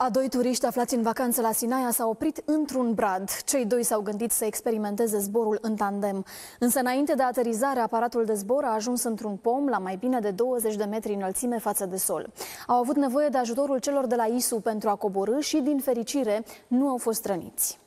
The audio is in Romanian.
A doi turiști aflați în vacanță la Sinaia s-au oprit într-un brad. Cei doi s-au gândit să experimenteze zborul în tandem. Însă înainte de aterizare, aparatul de zbor a ajuns într-un pom la mai bine de 20 de metri înălțime față de sol. Au avut nevoie de ajutorul celor de la ISU pentru a coborâ și, din fericire, nu au fost răniți.